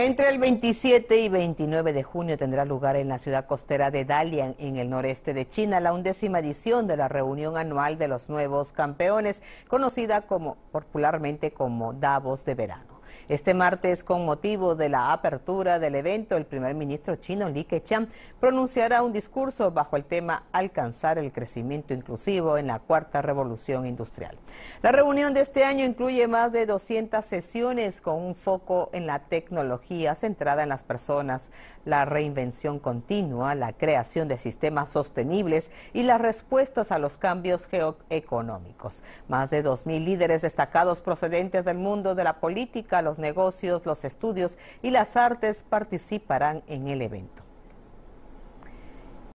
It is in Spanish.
Entre el 27 y 29 de junio tendrá lugar en la ciudad costera de Dalian, en el noreste de China, la undécima edición de la reunión anual de los nuevos campeones, conocida como, popularmente como Davos de Verano. Este martes, con motivo de la apertura del evento, el primer ministro chino Li Keqiang pronunciará un discurso bajo el tema Alcanzar el crecimiento inclusivo en la cuarta revolución industrial. La reunión de este año incluye más de 200 sesiones con un foco en la tecnología centrada en las personas, la reinvención continua, la creación de sistemas sostenibles y las respuestas a los cambios geoeconómicos. Más de 2.000 líderes destacados procedentes del mundo de la política, los negocios, los estudios y las artes participarán en el evento.